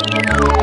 Thank you.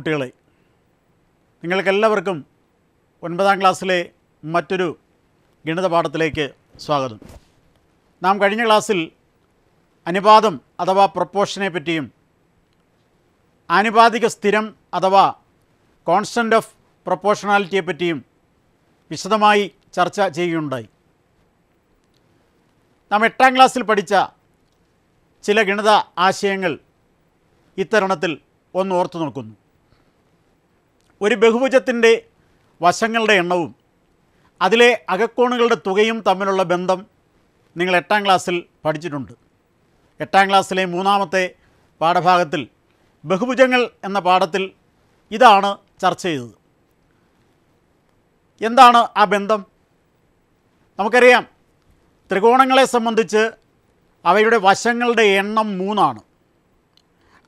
കുട്ടികളെ നിങ്ങൾക്കെല്ലാവർക്കും ഒൻപതാം ക്ലാസ്സിലെ മറ്റൊരു ഗണിത പാഠത്തിലേക്ക് സ്വാഗതം നാം കഴിഞ്ഞ ക്ലാസ്സിൽ അനുപാതം അഥവാ പ്രപ്പോഷനെ പറ്റിയും ആനുപാതിക സ്ഥിരം അഥവാ കോൺസ്റ്റൻ്റ് ഓഫ് പ്രപ്പോഷണാലിറ്റിയെ പറ്റിയും വിശദമായി ചർച്ച ചെയ്യുകയുണ്ടായി നാം എട്ടാം ക്ലാസ്സിൽ പഠിച്ച ചില ഗണിത ആശയങ്ങൾ ഇത്തരണത്തിൽ ഒന്ന് ഓർത്തു നോക്കുന്നു ഒരു ബഹുഭുജത്തിൻ്റെ വശങ്ങളുടെ എണ്ണവും അതിലെ അകക്കോണുകളുടെ തുകയും തമ്മിലുള്ള ബന്ധം നിങ്ങൾ എട്ടാം ക്ലാസ്സിൽ പഠിച്ചിട്ടുണ്ട് എട്ടാം ക്ലാസ്സിലെ മൂന്നാമത്തെ പാഠഭാഗത്തിൽ ബഹുഭുജങ്ങൾ എന്ന പാഠത്തിൽ ഇതാണ് ചർച്ച ചെയ്തത് എന്താണ് ആ ബന്ധം നമുക്കറിയാം ത്രികോണങ്ങളെ സംബന്ധിച്ച് അവയുടെ വശങ്ങളുടെ എണ്ണം മൂന്നാണ്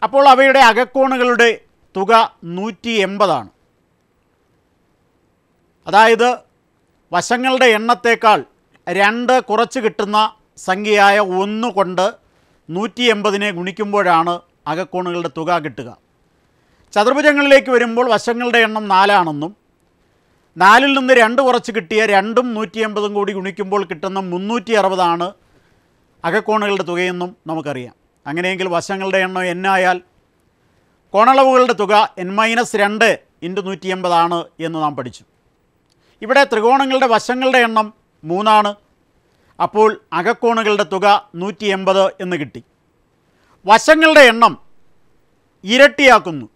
അപ്പോൾ അവയുടെ അകക്കോണുകളുടെ തുക നൂറ്റി എൺപതാണ് അതായത് വശങ്ങളുടെ എണ്ണത്തേക്കാൾ രണ്ട് കുറച്ച് കിട്ടുന്ന സംഖ്യയായ ഒന്ന് കൊണ്ട് നൂറ്റി എൺപതിനെ ഗുണിക്കുമ്പോഴാണ് അകക്കോണുകളുടെ തുക കിട്ടുക ചതുർഭുജങ്ങളിലേക്ക് വരുമ്പോൾ വശങ്ങളുടെ എണ്ണം നാലാണെന്നും നാലിൽ നിന്ന് രണ്ട് കുറച്ച് കിട്ടിയ രണ്ടും നൂറ്റി എൺപതും കൂടി ഗുണിക്കുമ്പോൾ കിട്ടുന്ന മുന്നൂറ്റി അറുപതാണ് അകക്കോണുകളുടെ തുകയെന്നും നമുക്കറിയാം അങ്ങനെയെങ്കിൽ വശങ്ങളുടെ എണ്ണം എൻ ആയാൽ കോണളവുകളുടെ തുക എൻ മൈനസ് രണ്ട് ഇൻറ്റു നൂറ്റി എൺപതാണ് എന്ന് നാം പഠിച്ചു ഇവിടെ ത്രികോണങ്ങളുടെ വശങ്ങളുടെ എണ്ണം മൂന്നാണ് അപ്പോൾ അകക്കോണുകളുടെ തുക നൂറ്റി എൺപത് എന്ന് കിട്ടി വശങ്ങളുടെ എണ്ണം ഇരട്ടിയാക്കുന്നു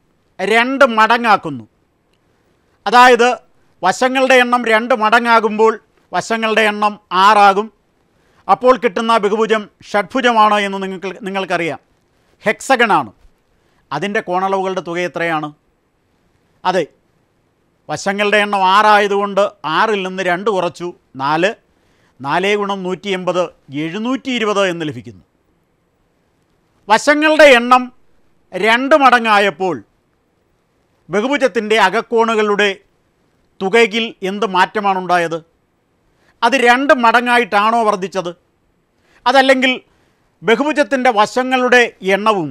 രണ്ട് മടങ്ങാക്കുന്നു അതായത് വശങ്ങളുടെ എണ്ണം രണ്ട് മടങ്ങാകുമ്പോൾ വശങ്ങളുടെ എണ്ണം ആറാകും അപ്പോൾ കിട്ടുന്ന ബഹുഭുജം ഷഡ്ഭുജമാണ് എന്ന് നിങ്ങൾക്ക് നിങ്ങൾക്കറിയാം ഹെക്സഗണാണ് അതിൻ്റെ കോണളവുകളുടെ തുക എത്രയാണ് അതെ വശങ്ങളുടെ എണ്ണം ആറായതുകൊണ്ട് ആറിൽ നിന്ന് രണ്ട് കുറച്ചു നാല് നാലേ ഗുണം നൂറ്റി എൺപത് എഴുന്നൂറ്റി ഇരുപത് എന്ന് ലഭിക്കുന്നു വശങ്ങളുടെ എണ്ണം രണ്ട് മടങ്ങായപ്പോൾ ബഹുഭുജത്തിൻ്റെ അകക്കോണുകളുടെ തുകയിൽ എന്ത് മാറ്റമാണുണ്ടായത് അത് രണ്ട് മടങ്ങായിട്ടാണോ വർദ്ധിച്ചത് അതല്ലെങ്കിൽ ബഹുഭുജത്തിൻ്റെ വശങ്ങളുടെ എണ്ണവും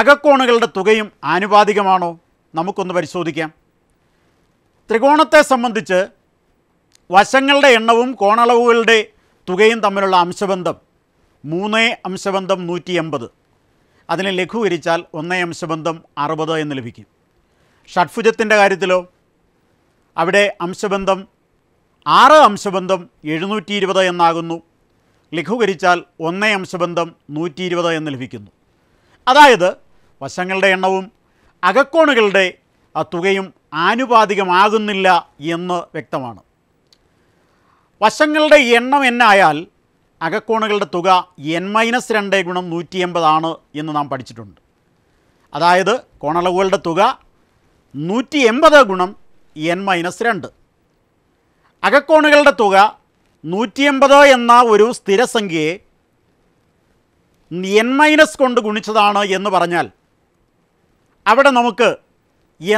അകക്കോണുകളുടെ തുകയും ആനുപാതികമാണോ നമുക്കൊന്ന് പരിശോധിക്കാം ത്രികോണത്തെ സംബന്ധിച്ച് വശങ്ങളുടെ എണ്ണവും കോണളവുകളുടെ തുകയും തമ്മിലുള്ള അംശബന്ധം മൂന്ന് അംശബന്ധം നൂറ്റി എൺപത് അതിനെ ലഘൂകരിച്ചാൽ ഒന്നേ അംശബന്ധം അറുപത് എന്ന് ലഭിക്കും ഷഡ്ഭുജത്തിൻ്റെ കാര്യത്തിലോ അവിടെ അംശബന്ധം ആറ് അംശബന്ധം എഴുന്നൂറ്റി ഇരുപത് എന്നാകുന്നു ലഘൂകരിച്ചാൽ ഒന്നേ അംശബന്ധം നൂറ്റി ഇരുപത് എന്ന് ലഭിക്കുന്നു അതായത് വശങ്ങളുടെ എണ്ണവും അകക്കോണുകളുടെ ആ തുകയും ആനുപാതികമാകുന്നില്ല എന്ന് വ്യക്തമാണ് വശങ്ങളുടെ എണ്ണം എന്നായാൽ അകക്കോണുകളുടെ തുക എൻ മൈനസ് രണ്ട് ഗുണം നൂറ്റി എൺപതാണ് എന്ന് നാം പഠിച്ചിട്ടുണ്ട് അതായത് കോണളവുകളുടെ തുക നൂറ്റി എൺപത് ഗുണം എൻ മൈനസ് രണ്ട് അകക്കോണുകളുടെ തുക നൂറ്റി എൺപത് എന്ന ഒരു സ്ഥിരസംഖ്യയെ എൻ മൈനസ് കൊണ്ട് ഗുണിച്ചതാണ് എന്ന് പറഞ്ഞാൽ അവിടെ നമുക്ക്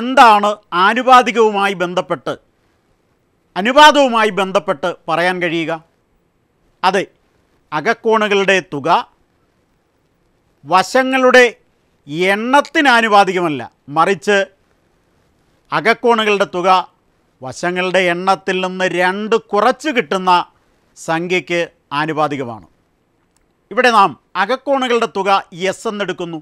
എന്താണ് ആനുപാതികവുമായി ബന്ധപ്പെട്ട് അനുപാതവുമായി ബന്ധപ്പെട്ട് പറയാൻ കഴിയുക അതെ അകക്കോണുകളുടെ തുക വശങ്ങളുടെ എണ്ണത്തിന് ആനുപാതികമല്ല മറിച്ച് അകക്കോണുകളുടെ തുക വശങ്ങളുടെ എണ്ണത്തിൽ നിന്ന് രണ്ട് കുറച്ച് കിട്ടുന്ന സംഖ്യയ്ക്ക് ആനുപാതികമാണ് ഇവിടെ നാം അകക്കോണുകളുടെ തുക എസ് എന്നെടുക്കുന്നു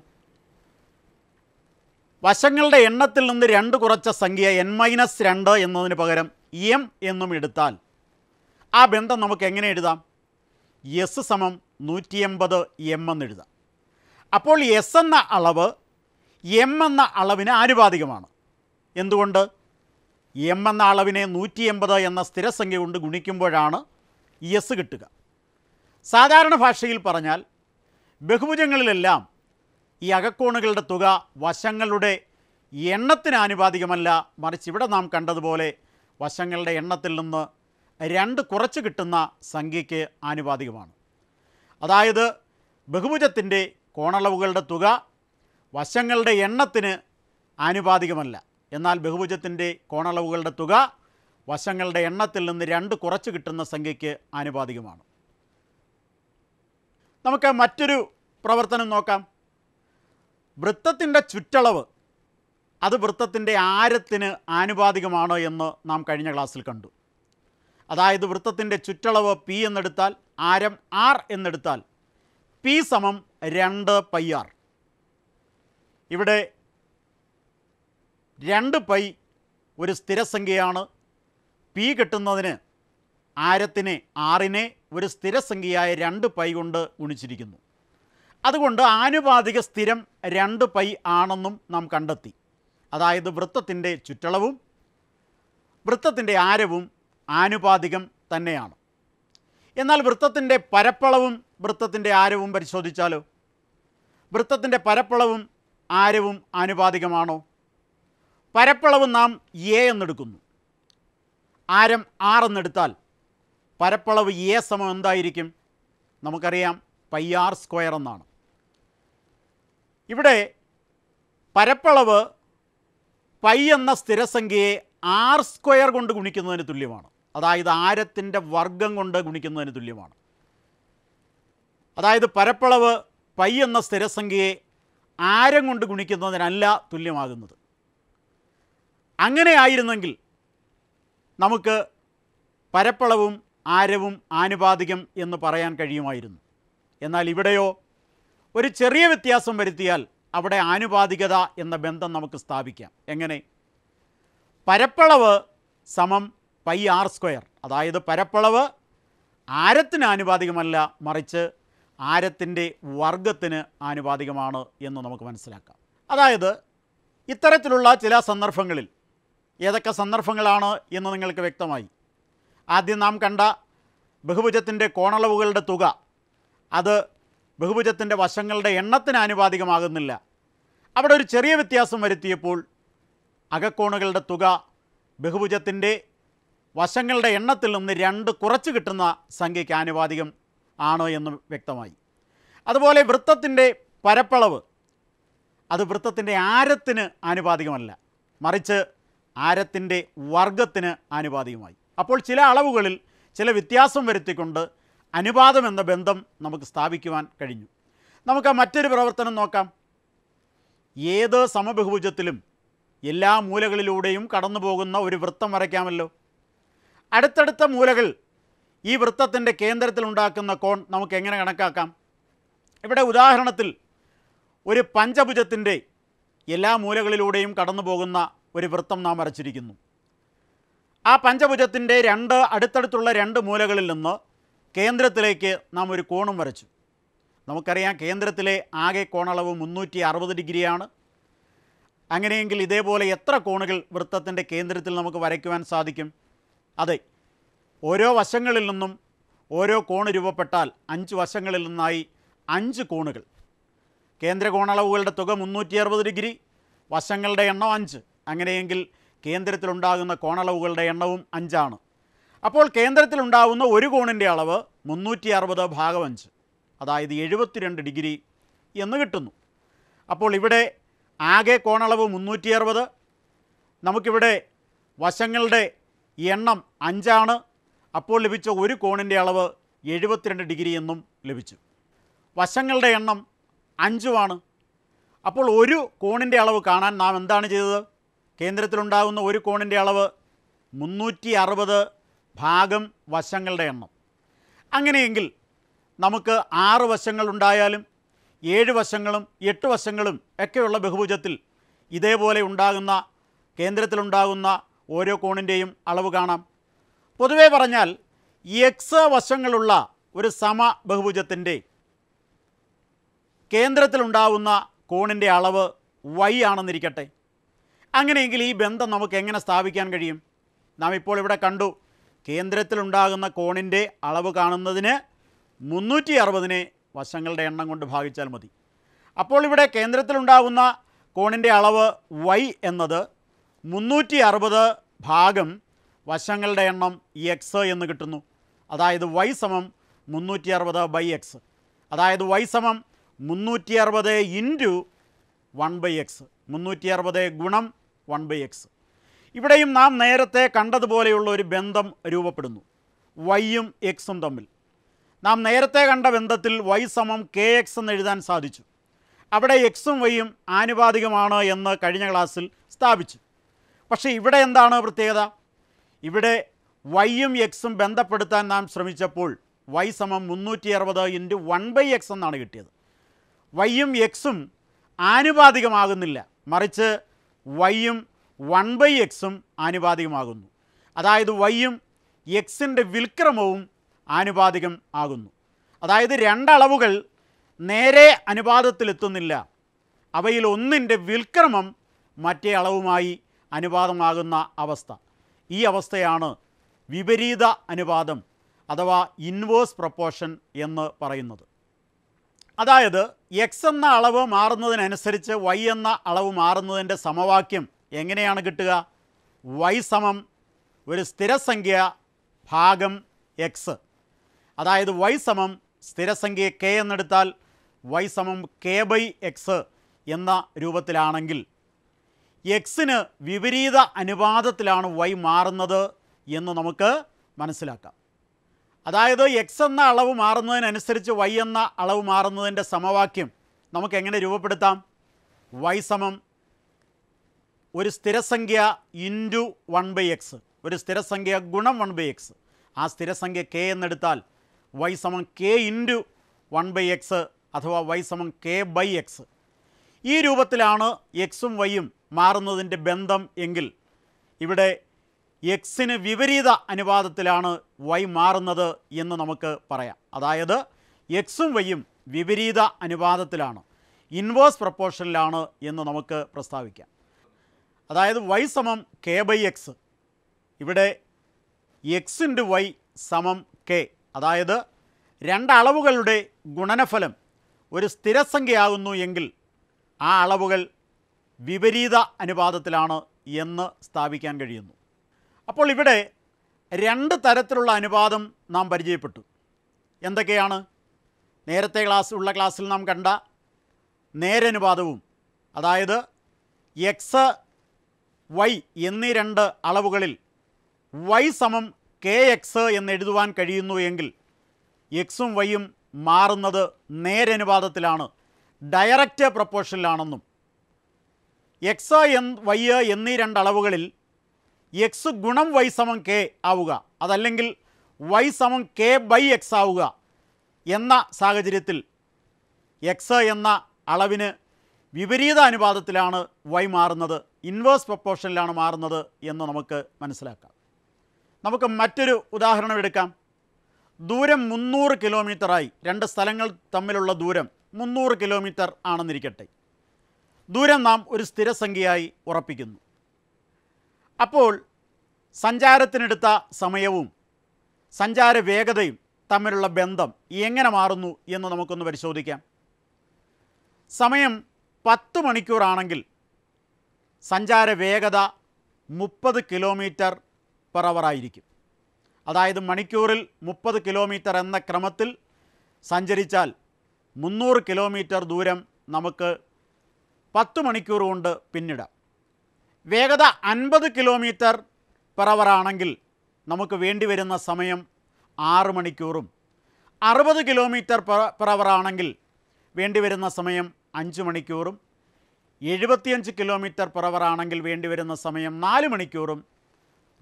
വശങ്ങളുടെ എണ്ണത്തിൽ നിന്ന് രണ്ട് കുറച്ച സംഖ്യ എൻ മൈനസ് രണ്ട് എന്നതിന് പകരം എം എന്നും എടുത്താൽ ആ ബന്ധം നമുക്ക് എങ്ങനെ എഴുതാം എസ് സമം നൂറ്റി എൺപത് എം എന്നെഴുതാം അപ്പോൾ എസ് എന്ന അളവ് എം എന്ന അളവിന് ആനുപാതികമാണ് എന്തുകൊണ്ട് എം എന്ന അളവിനെ നൂറ്റി എൺപത് എന്ന സ്ഥിരസംഖ്യ കൊണ്ട് ഗുണിക്കുമ്പോഴാണ് എസ് കിട്ടുക സാധാരണ ഭാഷയിൽ പറഞ്ഞാൽ ബഹുഭുജങ്ങളിലെല്ലാം ഈ അകക്കോണുകളുടെ തുക വശങ്ങളുടെ എണ്ണത്തിന് ആനുപാതികമല്ല മറിച്ച് ഇവിടെ നാം കണ്ടതുപോലെ വശങ്ങളുടെ എണ്ണത്തിൽ നിന്ന് രണ്ട് കുറച്ച് കിട്ടുന്ന സംഖ്യയ്ക്ക് ആനുപാതികമാണ് അതായത് ബഹുഭുജത്തിൻ്റെ കോണളവുകളുടെ തുക വശങ്ങളുടെ എണ്ണത്തിന് ആനുപാതികമല്ല എന്നാൽ ബഹുഭുജത്തിൻ്റെ കോണളവുകളുടെ തുക വശങ്ങളുടെ എണ്ണത്തിൽ നിന്ന് രണ്ട് കുറച്ച് കിട്ടുന്ന സംഖ്യയ്ക്ക് ആനുപാതികമാണ് നമുക്ക് മറ്റൊരു പ്രവർത്തനം നോക്കാം വൃത്തത്തിൻ്റെ ചുറ്റളവ് അത് വൃത്തത്തിൻ്റെ ആരത്തിന് ആനുപാതികമാണോ എന്ന് നാം കഴിഞ്ഞ ക്ലാസ്സിൽ കണ്ടു അതായത് വൃത്തത്തിൻ്റെ ചുറ്റളവ് പി എന്നെടുത്താൽ ആരം ആർ എന്നെടുത്താൽ പി സമം രണ്ട് പൈ ആർ ഇവിടെ രണ്ട് പൈ ഒരു സ്ഥിരസംഖ്യയാണ് പി കിട്ടുന്നതിന് ആരത്തിനെ ആറിനെ ഒരു സ്ഥിരസംഖ്യയായ രണ്ട് പൈ കൊണ്ട് ഗുണിച്ചിരിക്കുന്നു അതുകൊണ്ട് ആനുപാതിക സ്ഥിരം രണ്ട് പൈ ആണെന്നും നാം കണ്ടെത്തി അതായത് വൃത്തത്തിൻ്റെ ചുറ്റളവും വൃത്തത്തിൻ്റെ ആരവും ആനുപാതികം തന്നെയാണ് എന്നാൽ വൃത്തത്തിൻ്റെ പരപ്പളവും വൃത്തത്തിൻ്റെ ആരവും പരിശോധിച്ചാലോ വൃത്തത്തിൻ്റെ പരപ്പളവും ആരവും ആനുപാതികമാണോ പരപ്പളവ് നാം എ എന്നെടുക്കുന്നു ആരം ആർ എന്നെടുത്താൽ പരപ്പളവ് എ സമം എന്തായിരിക്കും നമുക്കറിയാം പയ്യാർ സ്ക്വയർ എന്നാണ് ഇവിടെ പരപ്പളവ് പൈ എന്ന സ്ഥിരസംഖ്യയെ ആർ സ്ക്വയർ കൊണ്ട് ഗുണിക്കുന്നതിന് തുല്യമാണ് അതായത് ആരത്തിൻ്റെ വർഗം കൊണ്ട് ഗുണിക്കുന്നതിന് തുല്യമാണ് അതായത് പരപ്പളവ് പൈ എന്ന സ്ഥിരസംഖ്യയെ ആരം കൊണ്ട് ഗുണിക്കുന്നതിനല്ല തുല്യമാകുന്നത് അങ്ങനെയായിരുന്നെങ്കിൽ നമുക്ക് പരപ്പളവും ആരവും ആനുപാതികം എന്ന് പറയാൻ കഴിയുമായിരുന്നു എന്നാൽ ഇവിടെയോ ഒരു ചെറിയ വ്യത്യാസം വരുത്തിയാൽ അവിടെ ആനുപാതികത എന്ന ബന്ധം നമുക്ക് സ്ഥാപിക്കാം എങ്ങനെ പരപ്പളവ് സമം പൈ ആർ സ്ക്വയർ അതായത് പരപ്പളവ് ആരത്തിന് ആനുപാതികമല്ല മറിച്ച് ആരത്തിൻ്റെ വർഗത്തിന് ആനുപാതികമാണ് എന്ന് നമുക്ക് മനസ്സിലാക്കാം അതായത് ഇത്തരത്തിലുള്ള ചില സന്ദർഭങ്ങളിൽ ഏതൊക്കെ സന്ദർഭങ്ങളാണ് എന്ന് നിങ്ങൾക്ക് വ്യക്തമായി ആദ്യം നാം കണ്ട ബഹുഭുജത്തിൻ്റെ കോണളവുകളുടെ തുക അത് ബഹുഭുജത്തിൻ്റെ വശങ്ങളുടെ എണ്ണത്തിന് ആനുപാതികമാകുന്നില്ല അവിടെ ഒരു ചെറിയ വ്യത്യാസം വരുത്തിയപ്പോൾ അകക്കോണുകളുടെ തുക ബഹുഭുജത്തിൻ്റെ വശങ്ങളുടെ എണ്ണത്തിൽ നിന്ന് രണ്ട് കുറച്ച് കിട്ടുന്ന സംഖ്യയ്ക്ക് ആനുപാതികം ആണോ എന്ന് വ്യക്തമായി അതുപോലെ വൃത്തത്തിൻ്റെ പരപ്പളവ് അത് വൃത്തത്തിൻ്റെ ആരത്തിന് ആനുപാതികമല്ല മറിച്ച് ആരത്തിൻ്റെ വർഗത്തിന് ആനുപാതികമായി അപ്പോൾ ചില അളവുകളിൽ ചില വ്യത്യാസം വരുത്തിക്കൊണ്ട് അനുപാതം എന്ന ബന്ധം നമുക്ക് സ്ഥാപിക്കുവാൻ കഴിഞ്ഞു നമുക്ക് മറ്റൊരു പ്രവർത്തനം നോക്കാം ഏത് സമബഹുഭുജത്തിലും എല്ലാ മൂലകളിലൂടെയും കടന്നു പോകുന്ന ഒരു വൃത്തം വരയ്ക്കാമല്ലോ അടുത്തടുത്ത മൂലകൾ ഈ വൃത്തത്തിൻ്റെ കേന്ദ്രത്തിലുണ്ടാക്കുന്ന കോൺ നമുക്ക് എങ്ങനെ കണക്കാക്കാം ഇവിടെ ഉദാഹരണത്തിൽ ഒരു പഞ്ചഭുജത്തിൻ്റെ എല്ലാ മൂലകളിലൂടെയും കടന്നു പോകുന്ന ഒരു വൃത്തം നാം വരച്ചിരിക്കുന്നു ആ പഞ്ചഭുജത്തിൻ്റെ രണ്ട് അടുത്തടുത്തുള്ള രണ്ട് മൂലകളിൽ നിന്ന് കേന്ദ്രത്തിലേക്ക് നാം ഒരു കോണം വരച്ചു നമുക്കറിയാം കേന്ദ്രത്തിലെ ആകെ കോണളവ് മുന്നൂറ്റി അറുപത് ഡിഗ്രിയാണ് അങ്ങനെയെങ്കിൽ ഇതേപോലെ എത്ര കോണുകൾ വൃത്തത്തിൻ്റെ കേന്ദ്രത്തിൽ നമുക്ക് വരയ്ക്കുവാൻ സാധിക്കും അതെ ഓരോ വശങ്ങളിൽ നിന്നും ഓരോ കോണ് രൂപപ്പെട്ടാൽ അഞ്ച് വശങ്ങളിൽ നിന്നായി അഞ്ച് കോണുകൾ കേന്ദ്ര കോണളവുകളുടെ തുക മുന്നൂറ്റി അറുപത് ഡിഗ്രി വശങ്ങളുടെ എണ്ണം അഞ്ച് അങ്ങനെയെങ്കിൽ കേന്ദ്രത്തിലുണ്ടാകുന്ന കോണളവുകളുടെ എണ്ണവും അഞ്ചാണ് അപ്പോൾ കേന്ദ്രത്തിലുണ്ടാവുന്ന ഒരു കോണിൻ്റെ അളവ് മുന്നൂറ്റി അറുപത് ഭാഗം അഞ്ച് അതായത് എഴുപത്തിരണ്ട് ഡിഗ്രി എന്ന് കിട്ടുന്നു അപ്പോൾ ഇവിടെ ആകെ കോണളവ് മുന്നൂറ്റി അറുപത് നമുക്കിവിടെ വശങ്ങളുടെ എണ്ണം അഞ്ചാണ് അപ്പോൾ ലഭിച്ച ഒരു കോണിൻ്റെ അളവ് എഴുപത്തിരണ്ട് ഡിഗ്രി എന്നും ലഭിച്ചു വശങ്ങളുടെ എണ്ണം അഞ്ചുമാണ് അപ്പോൾ ഒരു കോണിൻ്റെ അളവ് കാണാൻ നാം എന്താണ് ചെയ്തത് കേന്ദ്രത്തിലുണ്ടാകുന്ന ഒരു കോണിൻ്റെ അളവ് മുന്നൂറ്റി അറുപത് ഭാഗം വശങ്ങളുടെ എണ്ണം അങ്ങനെയെങ്കിൽ നമുക്ക് ആറ് വശങ്ങളുണ്ടായാലും ഏഴ് വശങ്ങളും എട്ട് വശങ്ങളും ഒക്കെയുള്ള ബഹുഭുജത്തിൽ ഇതേപോലെ ഉണ്ടാകുന്ന കേന്ദ്രത്തിലുണ്ടാകുന്ന ഓരോ കോണിൻ്റെയും അളവ് കാണാം പൊതുവേ പറഞ്ഞാൽ എക്സ് വശങ്ങളുള്ള ഒരു സമ ബഹുഭുജത്തിൻ്റെ കേന്ദ്രത്തിലുണ്ടാകുന്ന കോണിൻ്റെ അളവ് വൈ ആണെന്നിരിക്കട്ടെ അങ്ങനെയെങ്കിൽ ഈ ബന്ധം നമുക്ക് എങ്ങനെ സ്ഥാപിക്കാൻ കഴിയും നാം ഇപ്പോൾ ഇവിടെ കണ്ടു കേന്ദ്രത്തിലുണ്ടാകുന്ന കോണിൻ്റെ അളവ് കാണുന്നതിന് മുന്നൂറ്റി അറുപതിനെ വശങ്ങളുടെ എണ്ണം കൊണ്ട് ഭാഗിച്ചാൽ മതി അപ്പോൾ ഇവിടെ കേന്ദ്രത്തിലുണ്ടാകുന്ന കോണിൻ്റെ അളവ് വൈ എന്നത് മുന്നൂറ്റി അറുപത് ഭാഗം വശങ്ങളുടെ എണ്ണം എക്സ് എന്ന് കിട്ടുന്നു അതായത് വൈ സമം മുന്നൂറ്റി അറുപത് ബൈ എക്സ് അതായത് വൈ സമം മുന്നൂറ്റി അറുപത് ഇൻറ്റു വൺ ബൈ എക്സ് മുന്നൂറ്റി അറുപത് ഗുണം വൺ ബൈ എക്സ് ഇവിടെയും നാം നേരത്തെ കണ്ടതുപോലെയുള്ള ഒരു ബന്ധം രൂപപ്പെടുന്നു വൈയും എക്സും തമ്മിൽ നാം നേരത്തെ കണ്ട ബന്ധത്തിൽ വൈ സമം കെ എക്സ് എന്ന് എഴുതാൻ സാധിച്ചു അവിടെ എക്സും വൈയും ആനുപാതികമാണ് എന്ന് കഴിഞ്ഞ ക്ലാസ്സിൽ സ്ഥാപിച്ചു പക്ഷേ ഇവിടെ എന്താണ് പ്രത്യേകത ഇവിടെ വൈയും എക്സും ബന്ധപ്പെടുത്താൻ നാം ശ്രമിച്ചപ്പോൾ വൈ സമം മുന്നൂറ്റി അറുപത് ഇൻറ്റു വൺ ബൈ എക്സ് എന്നാണ് കിട്ടിയത് വൈയും എക്സും ആനുപാതികമാകുന്നില്ല മറിച്ച് വൈയും വൺ ബൈ എക്സും ആനുപാതികമാകുന്നു അതായത് വൈയും എക്സിൻ്റെ വിൽക്രമവും ആനുപാതികം ആകുന്നു അതായത് രണ്ടളവുകൾ നേരെ അനുപാതത്തിലെത്തുന്നില്ല അവയിൽ ഒന്നിൻ്റെ വിൽക്രമം മറ്റേ അളവുമായി അനുപാതമാകുന്ന അവസ്ഥ ഈ അവസ്ഥയാണ് വിപരീത അനുപാതം അഥവാ ഇൻവേഴ്സ് പ്രപ്പോർഷൻ എന്ന് പറയുന്നത് അതായത് എക്സ് എന്ന അളവ് മാറുന്നതിനനുസരിച്ച് വൈ എന്ന അളവ് മാറുന്നതിൻ്റെ സമവാക്യം എങ്ങനെയാണ് കിട്ടുക വൈ സമം ഒരു സ്ഥിരസംഖ്യ ഭാഗം എക്സ് അതായത് വൈ സമം സ്ഥിരസംഖ്യ കെ എന്നെടുത്താൽ വൈ സമം കെ ബൈ എക്സ് എന്ന രൂപത്തിലാണെങ്കിൽ എക്സിന് വിപരീത അനുപാതത്തിലാണ് വൈ മാറുന്നത് എന്ന് നമുക്ക് മനസ്സിലാക്കാം അതായത് എക്സ് എന്ന അളവ് മാറുന്നതിനനുസരിച്ച് വൈ എന്ന അളവ് മാറുന്നതിൻ്റെ സമവാക്യം നമുക്ക് എങ്ങനെ രൂപപ്പെടുത്താം വൈ സമം ഒരു സ്ഥിരസംഖ്യ ഇൻറ്റു വൺ ബൈ എക്സ് ഒരു സ്ഥിരസംഖ്യ ഗുണം വൺ ബൈ എക്സ് ആ സ്ഥിരസംഖ്യ കെ എന്നെടുത്താൽ വൈ സമം K into one by X അഥവാ വൈ സമം കെ ബൈ എക്സ് ഈ രൂപത്തിലാണ് എക്സും വൈയും മാറുന്നതിൻ്റെ ബന്ധം എങ്കിൽ ഇവിടെ എക്സിന് വിപരീത അനുപാതത്തിലാണ് വൈ മാറുന്നത് എന്ന് നമുക്ക് പറയാം അതായത് എക്സും വൈയും വിപരീത അനുപാതത്തിലാണ് ഇൻവേഴ്സ് പ്രപ്പോർഷനിലാണ് എന്ന് നമുക്ക് പ്രസ്താവിക്കാം അതായത് വൈ സമം കെ ബൈ എക്സ് ഇവിടെ എക്സ് ഇൻറ്റു വൈ സമം കെ അതായത് രണ്ടളവുകളുടെ ഗുണനഫലം ഒരു സ്ഥിരസംഖ്യയാകുന്നു എങ്കിൽ ആ അളവുകൾ വിപരീത അനുപാതത്തിലാണ് എന്ന് സ്ഥാപിക്കാൻ കഴിയുന്നു അപ്പോൾ ഇവിടെ രണ്ട് തരത്തിലുള്ള അനുപാതം നാം പരിചയപ്പെട്ടു എന്തൊക്കെയാണ് നേരത്തെ ക്ലാസ് ഉള്ള ക്ലാസ്സിൽ നാം കണ്ട നേരനുപാതവും അതായത് എക്സ് വൈ എന്നീ രണ്ട് അളവുകളിൽ വൈ സമം കെ എക്സ് എന്നെഴുതുവാൻ കഴിയുന്നു എങ്കിൽ എക്സും വൈയും മാറുന്നത് നേരനുപാതത്തിലാണ് ഡയറക്റ്റ് പ്രപ്പോർഷനിലാണെന്നും എക്സ് എൻ വൈ എന്നീ അളവുകളിൽ എക്സ് ഗുണം വൈ സമം കെ ആവുക അതല്ലെങ്കിൽ വൈ സമം കെ ബൈ എക്സ് ആവുക എന്ന സാഹചര്യത്തിൽ എക്സ് എന്ന അളവിന് വിപരീത അനുപാതത്തിലാണ് വൈ മാറുന്നത് ഇൻവേഴ്സ് പ്രപ്പോർഷനിലാണ് മാറുന്നത് എന്ന് നമുക്ക് മനസ്സിലാക്കാം നമുക്ക് മറ്റൊരു ഉദാഹരണം എടുക്കാം ദൂരം മുന്നൂറ് കിലോമീറ്ററായി രണ്ട് സ്ഥലങ്ങൾ തമ്മിലുള്ള ദൂരം മുന്നൂറ് കിലോമീറ്റർ ആണെന്നിരിക്കട്ടെ ദൂരം നാം ഒരു സ്ഥിരസംഖ്യയായി ഉറപ്പിക്കുന്നു അപ്പോൾ സഞ്ചാരത്തിനെടുത്ത സമയവും സഞ്ചാര വേഗതയും തമ്മിലുള്ള ബന്ധം എങ്ങനെ മാറുന്നു എന്ന് നമുക്കൊന്ന് പരിശോധിക്കാം സമയം പത്ത് മണിക്കൂറാണെങ്കിൽ സഞ്ചാര വേഗത മുപ്പത് കിലോമീറ്റർ പെർ ആയിരിക്കും അതായത് മണിക്കൂറിൽ മുപ്പത് കിലോമീറ്റർ എന്ന ക്രമത്തിൽ സഞ്ചരിച്ചാൽ മുന്നൂറ് കിലോമീറ്റർ ദൂരം നമുക്ക് പത്ത് മണിക്കൂർ കൊണ്ട് പിന്നിടാം വേഗത അൻപത് കിലോമീറ്റർ പെർ ആണെങ്കിൽ നമുക്ക് വേണ്ടി വരുന്ന സമയം ആറ് മണിക്കൂറും അറുപത് കിലോമീറ്റർ പെർ ആണെങ്കിൽ വേണ്ടി വരുന്ന സമയം അഞ്ച് മണിക്കൂറും എഴുപത്തിയഞ്ച് കിലോമീറ്റർ പെർ അവർ ആണെങ്കിൽ വേണ്ടിവരുന്ന സമയം നാല് മണിക്കൂറും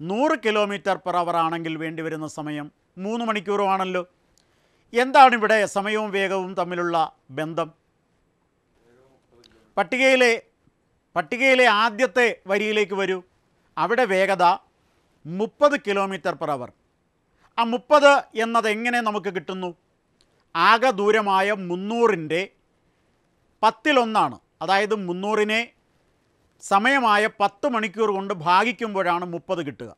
നൂറ് കിലോമീറ്റർ പെർ അവർ ആണെങ്കിൽ വേണ്ടിവരുന്ന സമയം മൂന്ന് മണിക്കൂറുമാണല്ലോ എന്താണ് ഇവിടെ സമയവും വേഗവും തമ്മിലുള്ള ബന്ധം പട്ടികയിലെ പട്ടികയിലെ ആദ്യത്തെ വരിയിലേക്ക് വരൂ അവിടെ വേഗത മുപ്പത് കിലോമീറ്റർ പെർ അവർ ആ മുപ്പത് എന്നതെങ്ങനെ നമുക്ക് കിട്ടുന്നു ആകെ ദൂരമായ മുന്നൂറിൻ്റെ പത്തിലൊന്നാണ് അതായത് മുന്നൂറിനെ സമയമായ പത്ത് മണിക്കൂർ കൊണ്ട് ഭാഗിക്കുമ്പോഴാണ് മുപ്പത് കിട്ടുക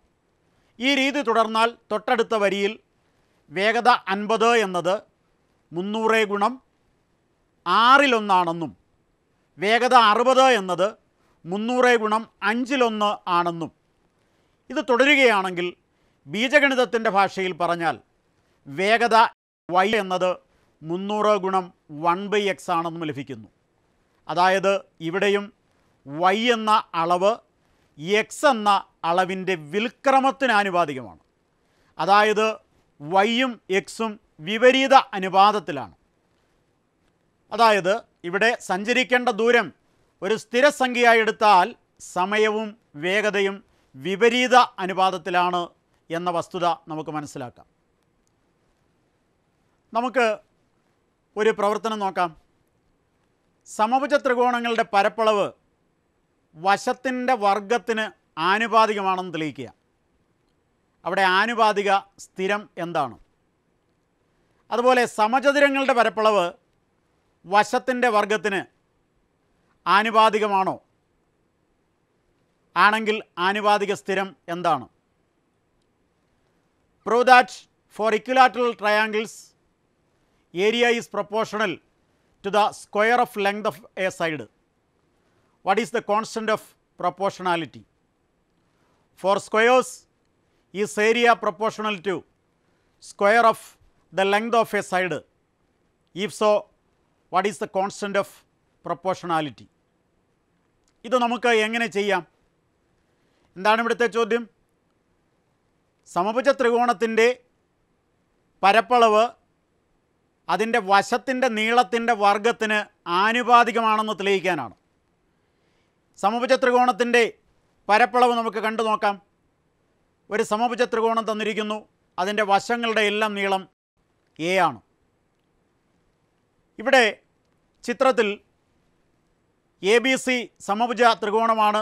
ഈ രീതി തുടർന്നാൽ തൊട്ടടുത്ത വരിയിൽ വേഗത അൻപത് എന്നത് മുന്നൂറ് ഗുണം ആറിലൊന്നാണെന്നും വേഗത അറുപത് എന്നത് മുന്നൂറ് ഗുണം അഞ്ചിലൊന്ന് ആണെന്നും ഇത് തുടരുകയാണെങ്കിൽ ബീജഗണിതത്തിൻ്റെ ഭാഷയിൽ പറഞ്ഞാൽ വേഗത വൈ എന്നത് മുന്നൂറ് ഗുണം വൺ ബൈ എക്സ് ആണെന്നും ലഭിക്കുന്നു അതായത് ഇവിടെയും വൈ എന്ന അളവ് എക്സ് എന്ന അളവിൻ്റെ വിൽക്രമത്തിന് ആനുപാതികമാണ് അതായത് വൈയും എക്സും വിപരീത അനുപാതത്തിലാണ് അതായത് ഇവിടെ സഞ്ചരിക്കേണ്ട ദൂരം ഒരു സ്ഥിരസംഖ്യയായി എടുത്താൽ സമയവും വേഗതയും വിപരീത അനുപാതത്തിലാണ് എന്ന വസ്തുത നമുക്ക് മനസ്സിലാക്കാം നമുക്ക് ഒരു പ്രവർത്തനം നോക്കാം സമഭുജ ത്രികോണങ്ങളുടെ പരപ്പളവ് വശത്തിൻ്റെ വർഗത്തിന് ആനുപാതികമാണെന്ന് തെളിയിക്കുക അവിടെ ആനുപാതിക സ്ഥിരം എന്താണ് അതുപോലെ സമചതുരങ്ങളുടെ പരപ്പളവ് വശത്തിൻ്റെ വർഗത്തിന് ആനുപാതികമാണോ ആണെങ്കിൽ ആനുപാതിക സ്ഥിരം എന്താണ് prove that for equilateral triangles area is proportional to the square of length of a side what is the constant of proportionality for squares is area proportional to square of the length of a side if so what is the constant of proportionality ഇത് നമുക്ക് എങ്ങനെ ചെയ്യാം എന്താണ് ഇവിടുത്തെ ചോദ്യം സമഭുജ ത്രികോണത്തിൻ്റെ പരപ്പളവ് അതിൻ്റെ വശത്തിൻ്റെ നീളത്തിൻ്റെ വർഗത്തിന് ആനുപാതികമാണെന്ന് തെളിയിക്കാനാണ് സമഭുജ ത്രികോണത്തിൻ്റെ പരപ്പളവ് നമുക്ക് കണ്ടു നോക്കാം ഒരു സമഭുജ ത്രികോണം തന്നിരിക്കുന്നു അതിൻ്റെ വശങ്ങളുടെ എല്ലാം നീളം എ ആണ് ഇവിടെ ചിത്രത്തിൽ എ ബി സി സമഭുജ ത്രികോണമാണ്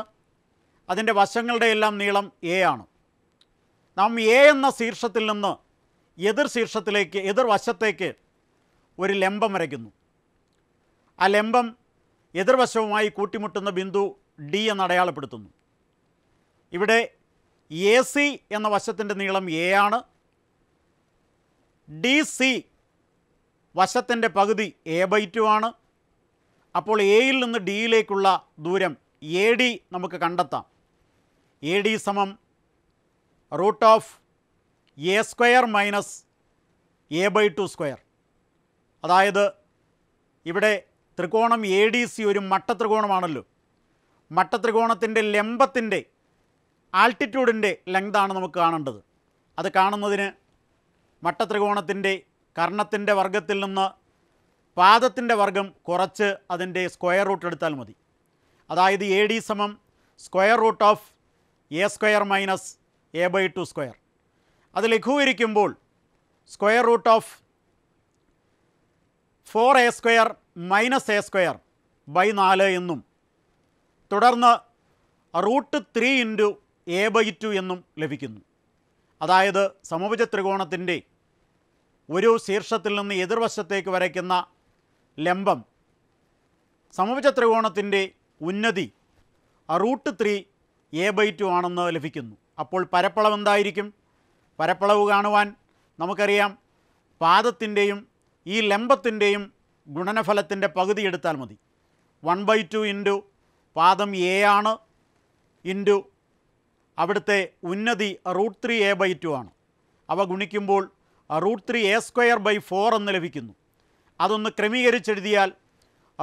അതിൻ്റെ വശങ്ങളുടെ എല്ലാം നീളം എ ആണ് നാം എ എന്ന ശീർഷത്തിൽ നിന്ന് എതിർ ശീർഷത്തിലേക്ക് എതിർ വശത്തേക്ക് ഒരു ലംബം വരയ്ക്കുന്നു ആ ലംബം എതിർവശവുമായി കൂട്ടിമുട്ടുന്ന ബിന്ദു ഡി എന്ന് അടയാളപ്പെടുത്തുന്നു ഇവിടെ എ സി എന്ന വശത്തിൻ്റെ നീളം എ ആണ് ഡി സി വശത്തിൻ്റെ പകുതി എ ബൈ ടു ആണ് അപ്പോൾ എയിൽ നിന്ന് ഡിയിലേക്കുള്ള ദൂരം എ ഡി നമുക്ക് കണ്ടെത്താം എ ഡി സമം root of A square minus A by two square അതായത് ഇവിടെ ത്രികോണം എ ഡി സി ഒരു മട്ടത്രികോണമാണല്ലോ മട്ടത്രികോണത്തിൻ്റെ ലംബത്തിൻ്റെ ആൾട്ടിറ്റ്യൂഡിൻ്റെ ലെങ്താണ് നമുക്ക് കാണേണ്ടത് അത് കാണുന്നതിന് മട്ടത്രികോണത്തിൻ്റെ കർണത്തിൻ്റെ വർഗത്തിൽ നിന്ന് പാദത്തിൻ്റെ വർഗം കുറച്ച് അതിൻ്റെ സ്ക്വയർ റൂട്ട് എടുത്താൽ മതി അതായത് എ ഡി സമം square root of A square minus A by two square അത് ലഘൂകരിക്കുമ്പോൾ square root of four A square minus A square by നാല് എന്നും തുടർന്ന് root three into A by two എന്നും ലഭിക്കുന്നു അതായത് സമഭുജ ത്രികോണത്തിൻ്റെ ഒരു ശീർഷത്തിൽ നിന്ന് എതിർവശത്തേക്ക് വരയ്ക്കുന്ന ലംബം സമഭുജ ത്രികോണത്തിൻ്റെ ഉന്നതി root three A by two ആണെന്ന് ലഭിക്കുന്നു അപ്പോൾ പരപ്പളവ് എന്തായിരിക്കും പരപ്പളവ് കാണുവാൻ നമുക്കറിയാം പാദത്തിൻ്റെയും ഈ ലംബത്തിൻ്റെയും ഗുണനഫലത്തിൻ്റെ പകുതി എടുത്താൽ മതി വൺ ബൈ ടു ഇൻറ്റു പാദം എ ആണ് ഇൻറ്റു അവിടുത്തെ ഉന്നതി root three A by two ആണ് അവ ഗുണിക്കുമ്പോൾ root three A square by four എന്ന് ലഭിക്കുന്നു അതൊന്ന് ക്രമീകരിച്ചെഴുതിയാൽ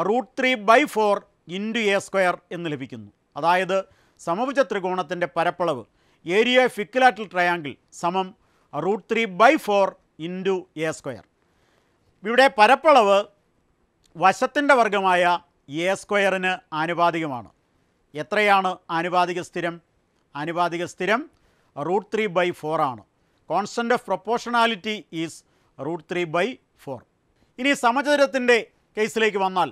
root three by four into A square എന്ന് ലഭിക്കുന്നു അതായത് സമഭുജ ത്രികോണത്തിൻ്റെ പരപ്പളവ് ഏരിയ ഫിക്കിലാറ്റൽ ട്രയാങ്കിൾ സമം root three by four into A square ഇവിടെ പരപ്പളവ് വശത്തിൻ്റെ വർഗമായ എ സ്ക്വയറിന് ആനുപാതികമാണ് എത്രയാണ് ആനുപാതിക സ്ഥിരം ആനുപാതിക സ്ഥിരം റൂട്ട് ത്രീ ബൈ ഫോർ ആണ് constant of proportionality is root three by four ഇനി സമചതുരത്തിൻ്റെ കേസിലേക്ക് വന്നാൽ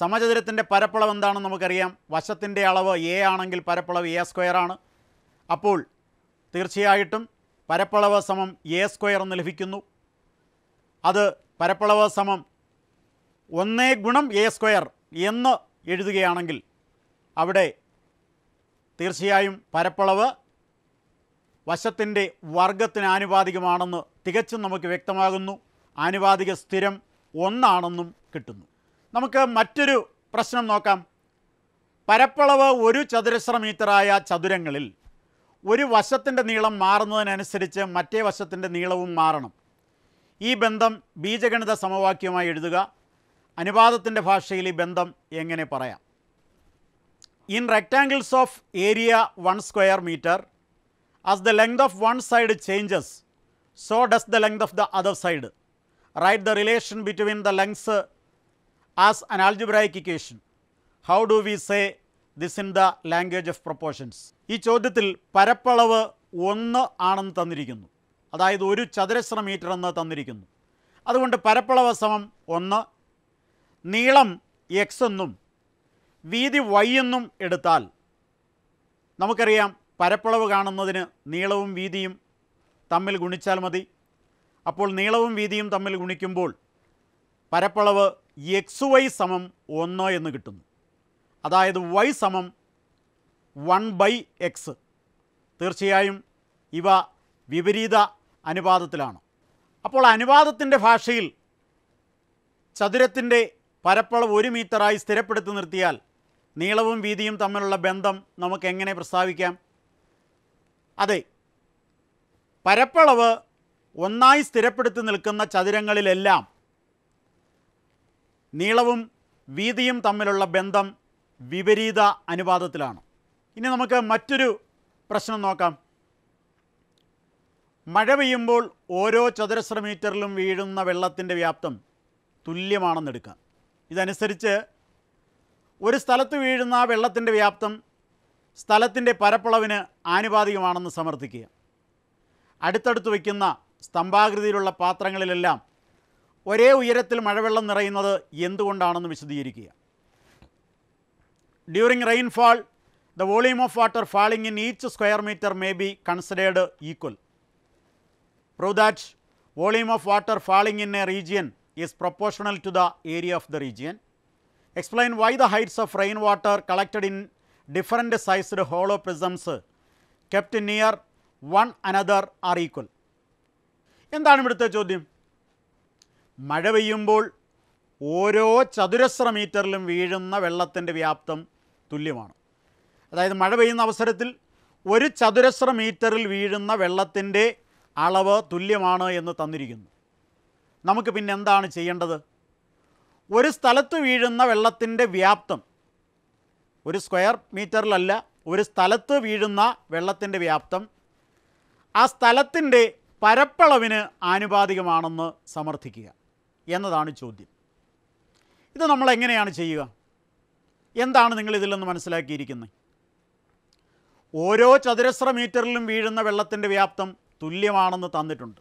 സമചതുരത്തിൻ്റെ പരപ്പളവ് എന്താണെന്ന് നമുക്കറിയാം വശത്തിൻ്റെ അളവ് എ ആണെങ്കിൽ പരപ്പളവ് എ സ്ക്വയർ ആണ് അപ്പോൾ തീർച്ചയായിട്ടും പരപ്പളവ് സമം എ സ്ക്വയർ എന്ന് ലഭിക്കുന്നു അത് പരപ്പളവ് സമം ഒന്നേ ഗുണം എ സ്ക്വയർ എന്ന് എഴുതുകയാണെങ്കിൽ അവിടെ തീർച്ചയായും പരപ്പളവ് വശത്തിൻ്റെ വർഗത്തിന് ആനുപാതികമാണെന്ന് തികച്ചും നമുക്ക് വ്യക്തമാകുന്നു ആനുപാതിക സ്ഥിരം ഒന്നാണെന്നും കിട്ടുന്നു നമുക്ക് മറ്റൊരു പ്രശ്നം നോക്കാം പരപ്പളവ് ഒരു ചതുരശ്ര മീറ്ററായ ചതുരങ്ങളിൽ ഒരു വശത്തിൻ്റെ നീളം മാറുന്നതിനനുസരിച്ച് മറ്റേ വശത്തിൻ്റെ നീളവും മാറണം ഈ ബന്ധം ബീജഗണിത സമവാക്യമായി എഴുതുക അനുപാതത്തിൻ്റെ ഭാഷയിൽ ഈ ബന്ധം എങ്ങനെ പറയാം in rectangles of area one square metre as the length of one side changes so does the length of the other side write the relation between the lengths as an algebraic equation how do we say this in the language of proportions ഈ ചോദ്യത്തിൽ പരപ്പളവ് ഒന്ന് ആണെന്ന് തന്നിരിക്കുന്നു അതായത് ഒരു ചതുരശ്ര metre എന്ന് തന്നിരിക്കുന്നു അതുകൊണ്ട് പരപ്പളവ സമം ഒന്ന് നീളം എക്സ് എന്നും വീതി വൈ എന്നും എടുത്താൽ നമുക്കറിയാം പരപ്പളവ് കാണുന്നതിന് നീളവും വീതിയും തമ്മിൽ ഗുണിച്ചാൽ മതി അപ്പോൾ നീളവും വീതിയും തമ്മിൽ ഗുണിക്കുമ്പോൾ പരപ്പളവ് എക്സ് വൈ സമം ഒന്ന് എന്ന് കിട്ടുന്നു അതായത് വൈ സമം വൺ ബൈ എക്സ് തീർച്ചയായും ഇവ വിപരീത അനുപാതത്തിലാണ് അപ്പോൾ അനുപാതത്തിൻ്റെ ഭാഷയിൽ ചതുരത്തിൻ്റെ പരപ്പളവ് ഒരു മീറ്ററായി സ്ഥിരപ്പെടുത്തി നിർത്തിയാൽ നീളവും വീതിയും തമ്മിലുള്ള ബന്ധം നമുക്ക് എങ്ങനെ പ്രസ്താവിക്കാം അതെ പരപ്പളവ് ഒന്നായി സ്ഥിരപ്പെടുത്തി നിൽക്കുന്ന ചതുരങ്ങളിലെല്ലാം നീളവും വീതിയും തമ്മിലുള്ള ബന്ധം വിപരീത അനുപാതത്തിലാണ് ഇനി നമുക്ക് മറ്റൊരു പ്രശ്നം നോക്കാം മഴ പെയ്യുമ്പോൾ ഓരോ ചതുരശ്ര മീറ്ററിലും വീഴുന്ന വെള്ളത്തിൻ്റെ വ്യാപ്തം തുല്യമാണെന്നെടുക്കാം ഇതനുസരിച്ച് ഒരു സ്ഥലത്ത് വീഴുന്ന വെള്ളത്തിൻ്റെ വ്യാപ്തം സ്ഥലത്തിൻ്റെ പരപ്പളവിന് ആനുപാതികമാണെന്ന് സമർത്ഥിക്കുക അടുത്തടുത്ത് വയ്ക്കുന്ന സ്തംഭാകൃതിയിലുള്ള പാത്രങ്ങളിലെല്ലാം ഒരേ ഉയരത്തിൽ മഴവെള്ളം നിറയുന്നത് എന്തുകൊണ്ടാണെന്ന് വിശദീകരിക്കുക during rainfall the volume of water falling in each square metre may be considered equal Prove that volume of water falling in a region is proportional to the area of the region. Explain why the heights of rainwater collected in different sized hollow prisms kept near one another are equal എന്താണ് ഇവിടുത്തെ ചോദ്യം മഴ പെയ്യുമ്പോൾ ഓരോ ചതുരശ്ര മീറ്ററിലും വീഴുന്ന വെള്ളത്തിൻ്റെ വ്യാപ്തം തുല്യമാണ് അതായത് മഴ പെയ്യുന്ന അവസരത്തിൽ ഒരു ചതുരശ്ര മീറ്ററിൽ വീഴുന്ന വെള്ളത്തിൻ്റെ അളവ് തുല്യമാണ് എന്ന് തന്നിരിക്കുന്നു നമുക്ക് പിന്നെ എന്താണ് ചെയ്യേണ്ടത് ഒരു സ്ഥലത്ത് വീഴുന്ന വെള്ളത്തിൻ്റെ വ്യാപ്തം ഒരു സ്ക്വയർ മീറ്ററിലല്ല ഒരു സ്ഥലത്ത് വീഴുന്ന വെള്ളത്തിൻ്റെ വ്യാപ്തം ആ സ്ഥലത്തിൻ്റെ പരപ്പളവിന് ആനുപാതികമാണെന്ന് സമർത്ഥിക്കുക എന്നതാണ് ചോദ്യം ഇത് നമ്മൾ എങ്ങനെയാണ് ചെയ്യുക എന്താണ് നിങ്ങൾ ഇതിൽ നിന്ന് മനസ്സിലാക്കിയിരിക്കുന്നത് ഓരോ ചതുരശ്ര മീറ്ററിലും വീഴുന്ന വെള്ളത്തിൻ്റെ വ്യാപ്തം തുല്യമാണെന്ന് തന്നിട്ടുണ്ട്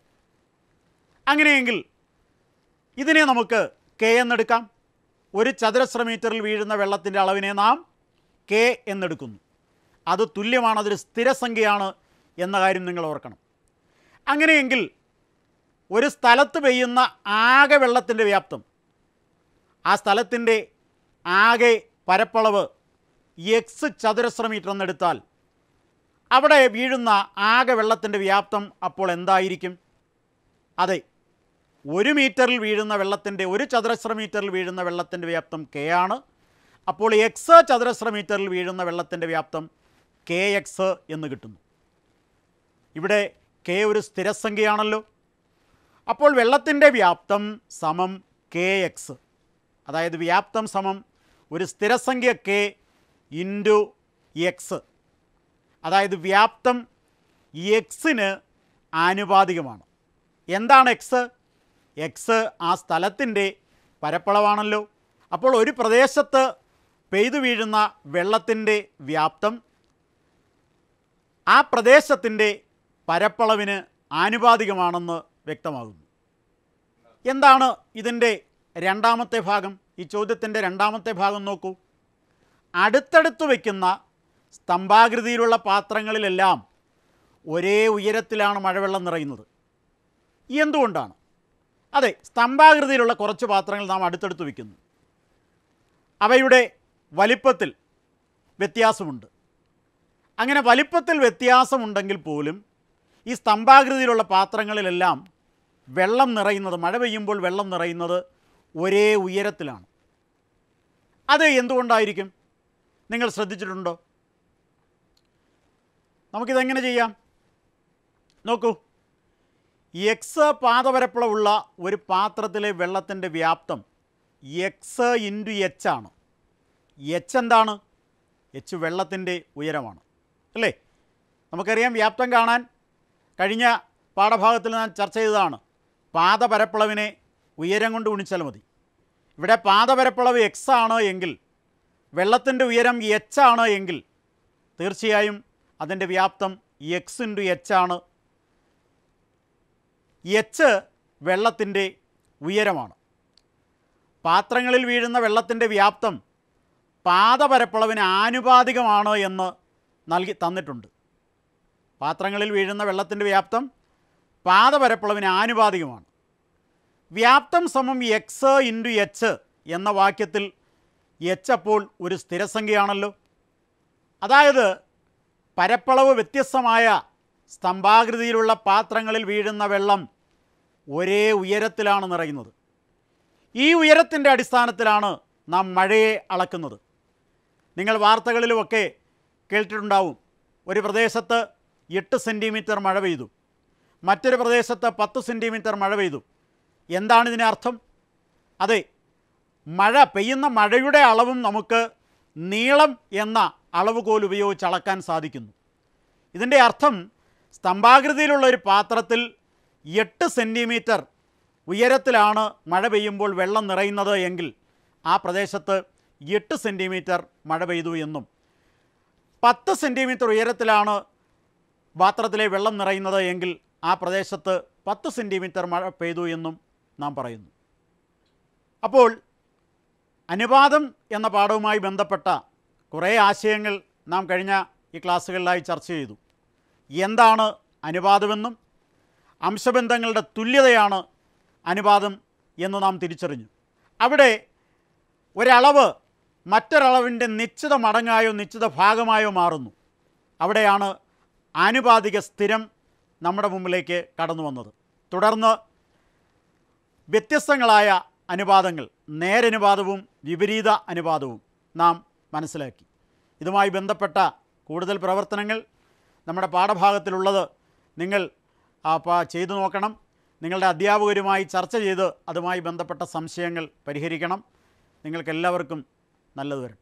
അങ്ങനെയെങ്കിൽ ഇതിനെ നമുക്ക് കെ എന്നെടുക്കാം ഒരു ചതുരശ്ര മീറ്ററിൽ വീഴുന്ന വെള്ളത്തിൻ്റെ അളവിനെ നാം കെ എന്നെടുക്കുന്നു അത് തുല്യമാണ് അതൊരു സ്ഥിരസംഖ്യയാണ് എന്ന കാര്യം നിങ്ങൾ ഓർക്കണം അങ്ങനെയെങ്കിൽ ഒരു സ്ഥലത്ത് പെയ്യുന്ന ആകെ വെള്ളത്തിൻ്റെ വ്യാപ്തം ആ സ്ഥലത്തിൻ്റെ ആകെ പരപ്പളവ് എക്സ് ചതുരശ്ര മീറ്റർ എന്നെടുത്താൽ അവിടെ വീഴുന്ന ആകെ വെള്ളത്തിൻ്റെ വ്യാപ്തം അപ്പോൾ എന്തായിരിക്കും അതെ ഒരു മീറ്ററിൽ വീഴുന്ന വെള്ളത്തിൻ്റെ ഒരു ചതുരശ്ര മീറ്ററിൽ വീഴുന്ന വെള്ളത്തിൻ്റെ വ്യാപ്തം കെ ആണ് അപ്പോൾ എക്സ് ചതുരശ്ര മീറ്ററിൽ വീഴുന്ന വെള്ളത്തിൻ്റെ വ്യാപ്തം കെ എക്സ് എന്ന് കിട്ടുന്നു ഇവിടെ കെ ഒരു സ്ഥിരസംഖ്യയാണല്ലോ അപ്പോൾ വെള്ളത്തിൻ്റെ വ്യാപ്തം സമം കെ എക്സ് അതായത് വ്യാപ്തം സമം ഒരു സ്ഥിരസംഖ്യ കെ ഇൻറ്റു എക്സ് അതായത് വ്യാപ്തം എക്സിന് ആനുപാതികമാണ് എന്താണ് എക്സ് എക്സ് ആ സ്ഥലത്തിൻ്റെ പരപ്പളവാണല്ലോ അപ്പോൾ ഒരു പ്രദേശത്ത് പെയ്തു വീഴുന്ന വെള്ളത്തിൻ്റെ വ്യാപ്തം ആ പ്രദേശത്തിൻ്റെ പരപ്പളവിന് ആനുപാതികമാണെന്ന് വ്യക്തമാകുന്നു എന്താണ് ഇതിൻ്റെ രണ്ടാമത്തെ ഭാഗം ഈ ചോദ്യത്തിൻ്റെ രണ്ടാമത്തെ ഭാഗം നോക്കൂ അടുത്തടുത്ത് വയ്ക്കുന്ന സ്തംഭാകൃതിയിലുള്ള പാത്രങ്ങളിലെല്ലാം ഒരേ ഉയരത്തിലാണ് മഴവെള്ളം നിറയുന്നത് എന്തുകൊണ്ടാണ് അതെ സ്തംഭാകൃതിയിലുള്ള കുറച്ച് പാത്രങ്ങൾ നാം അടുത്തടുത്ത് വയ്ക്കുന്നു അവയുടെ വലിപ്പത്തിൽ വ്യത്യാസമുണ്ട് അങ്ങനെ വലിപ്പത്തിൽ വ്യത്യാസമുണ്ടെങ്കിൽ പോലും ഈ സ്തംഭാകൃതിയിലുള്ള പാത്രങ്ങളിലെല്ലാം വെള്ളം നിറയുന്നത് മഴ പെയ്യുമ്പോൾ വെള്ളം നിറയുന്നത് ഒരേ ഉയരത്തിലാണ് അത് എന്തുകൊണ്ടായിരിക്കും നിങ്ങൾ ശ്രദ്ധിച്ചിട്ടുണ്ടോ നമുക്കിതെങ്ങനെ ചെയ്യാം നോക്കൂ എക്സ് പാതവരപ്പുള്ള ഒരു പാത്രത്തിലെ വെള്ളത്തിൻ്റെ വ്യാപ്തം എക്സ് ഇൻറ്റു എച്ച് ആണ് എച്ച് എന്താണ് എച്ച് വെള്ളത്തിൻ്റെ ഉയരമാണ് അല്ലേ നമുക്കറിയാം വ്യാപ്തം കാണാൻ കഴിഞ്ഞ പാഠഭാഗത്തിൽ ഞാൻ ചർച്ച ചെയ്തതാണ് പാതപരപ്പളവിനെ ഉയരം കൊണ്ട് ഉണിച്ചാൽ മതി ഇവിടെ പാതപരപ്പളവ് എക്സ് ആണ് എങ്കിൽ വെള്ളത്തിൻ്റെ ഉയരം എച്ച് ആണ് എങ്കിൽ തീർച്ചയായും അതിൻ്റെ വ്യാപ്തം എക്സ് ഇൻറ്റു എച്ച് ആണ് എച്ച് വെള്ളത്തിൻ്റെ ഉയരമാണ് പാത്രങ്ങളിൽ വീഴുന്ന വെള്ളത്തിൻ്റെ വ്യാപ്തം പാതപരപ്പളവിന് ആനുപാതികമാണ് എന്ന് നൽകി തന്നിട്ടുണ്ട് പാത്രങ്ങളിൽ വീഴുന്ന വെള്ളത്തിൻ്റെ വ്യാപ്തം പാതപരപ്പളവിന് ആനുപാതികമാണ് വ്യാപ്തം സമം എക്സ് ഇൻറ്റു എച്ച് എന്ന വാക്യത്തിൽ എച്ച് അപ്പോൾ ഒരു സ്ഥിരസംഖ്യയാണല്ലോ അതായത് പരപ്പളവ് വ്യത്യസ്തമായ സ്തംഭാകൃതിയിലുള്ള പാത്രങ്ങളിൽ വീഴുന്ന വെള്ളം ഒരേ ഉയരത്തിലാണ് നിറയുന്നത് ഈ ഉയരത്തിൻ്റെ അടിസ്ഥാനത്തിലാണ് നാം മഴയെ അളക്കുന്നത് നിങ്ങൾ വാർത്തകളിലുമൊക്കെ കേട്ടിട്ടുണ്ടാവും ഒരു പ്രദേശത്ത് എട്ട് സെൻറ്റിമീറ്റർ മഴ പെയ്തു മറ്റൊരു പ്രദേശത്ത് പത്ത് സെൻറ്റിമീറ്റർ മഴ പെയ്തു എന്താണ് അർത്ഥം അതെ മഴ പെയ്യുന്ന മഴയുടെ അളവും നമുക്ക് നീളം എന്ന അളവുകോൽ ഉപയോഗിച്ച് അളക്കാൻ സാധിക്കുന്നു ഇതിൻ്റെ അർത്ഥം സ്തംഭാകൃതിയിലുള്ള ഒരു പാത്രത്തിൽ എട്ട് സെൻറ്റിമീറ്റർ ഉയരത്തിലാണ് മഴ പെയ്യുമ്പോൾ വെള്ളം നിറയുന്നത് എങ്കിൽ ആ പ്രദേശത്ത് എട്ട് സെൻറ്റിമീറ്റർ മഴ പെയ്തു എന്നും പത്ത് സെൻറ്റിമീറ്റർ ഉയരത്തിലാണ് പാത്രത്തിലെ വെള്ളം നിറയുന്നത് എങ്കിൽ ആ പ്രദേശത്ത് പത്ത് സെൻറ്റിമീറ്റർ മഴ പെയ്തു എന്നും നാം പറയുന്നു അപ്പോൾ അനുപാതം എന്ന പാഠവുമായി ബന്ധപ്പെട്ട കുറേ ആശയങ്ങൾ നാം കഴിഞ്ഞ ഈ ക്ലാസ്സുകളിലായി ചർച്ച ചെയ്തു എന്താണ് അനുപാതമെന്നും അംശബന്ധങ്ങളുടെ തുല്യതയാണ് അനുപാതം എന്ന് നാം തിരിച്ചറിഞ്ഞു അവിടെ ഒരളവ് മറ്റൊരളവിൻ്റെ നിശ്ചിത മടങ്ങായോ നിശ്ചിത ഭാഗമായോ മാറുന്നു അവിടെയാണ് ആനുപാതിക സ്ഥിരം നമ്മുടെ മുമ്പിലേക്ക് കടന്നു വന്നത് തുടർന്ന് വ്യത്യസ്തങ്ങളായ അനുപാതങ്ങൾ നേരനുപാതവും വിപരീത അനുപാതവും നാം മനസ്സിലാക്കി ഇതുമായി ബന്ധപ്പെട്ട കൂടുതൽ പ്രവർത്തനങ്ങൾ നമ്മുടെ പാഠഭാഗത്തിലുള്ളത് നിങ്ങൾ ചെയ്തു നോക്കണം നിങ്ങളുടെ അധ്യാപകരുമായി ചർച്ച ചെയ്ത് അതുമായി ബന്ധപ്പെട്ട സംശയങ്ങൾ പരിഹരിക്കണം നിങ്ങൾക്കെല്ലാവർക്കും നല്ലത് വരട്ടെ